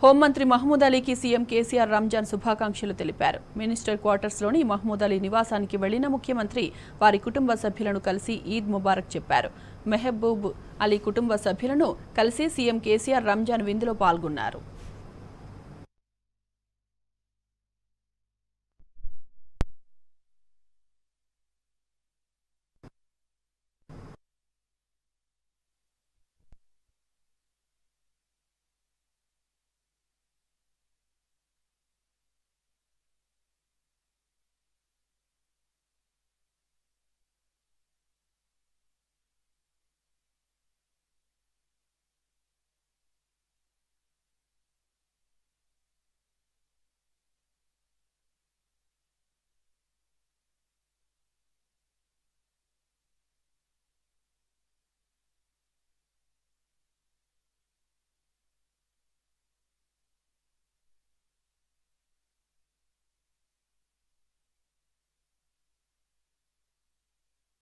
హోంమంత్రి మహమూద్ అలీకి సీఎం కేసీఆర్ రంజాన్ శుభాకాంక్షలు తెలిపారు మినిస్టర్ క్వార్టర్స్లోని మహమూద్ అలీ నివాసానికి వెళ్లిన ముఖ్యమంత్రి వారి కుటుంబ సభ్యులను కలిసి ఈద్ ముబారక్ చెప్పారు మెహబూబ్ అలీ కుటుంబ సభ్యులను కలిసి సీఎం కేసీఆర్ రంజాన్ విందులో పాల్గొన్నారు